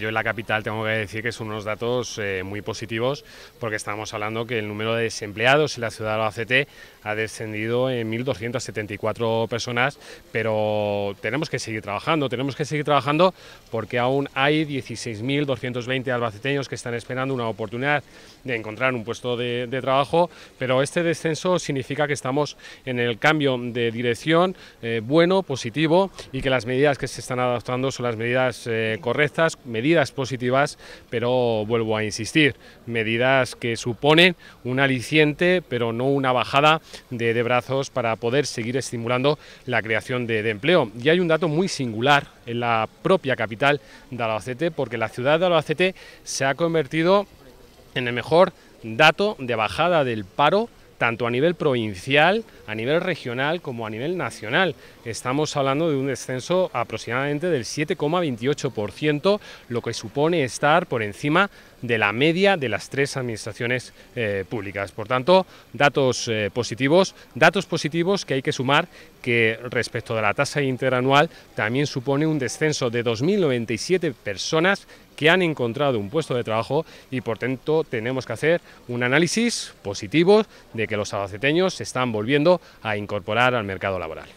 Yo en la capital tengo que decir que son unos datos eh, muy positivos porque estamos hablando que el número de desempleados en la ciudad de la OACT ha descendido en 1.274 personas, pero tenemos que seguir trabajando, tenemos que seguir trabajando porque aún hay 16.220 albaceteños que están esperando una oportunidad de encontrar un puesto de, trabajo, pero este descenso significa que estamos en el cambio de dirección eh, bueno, positivo y que las medidas que se están adoptando son las medidas eh, correctas, medidas positivas, pero vuelvo a insistir, medidas que suponen un aliciente, pero no una bajada de, brazos para poder seguir estimulando la creación de, de, empleo. Y hay un dato muy singular en la propia capital de Albacete, porque la ciudad de Albacete se ha convertido en el mejor dato de bajada del paro tanto a nivel provincial, a nivel regional como a nivel nacional. Estamos hablando de un descenso aproximadamente del 7,28%, lo que supone estar por encima de la media de las tres administraciones eh, públicas. Por tanto, datos eh, positivos, datos positivos que hay que sumar que respecto de la tasa interanual también supone un descenso de 2.097 personas que han encontrado un puesto de trabajo y por tanto tenemos que hacer un análisis positivo de que los abaceteños se están volviendo a incorporar al mercado laboral.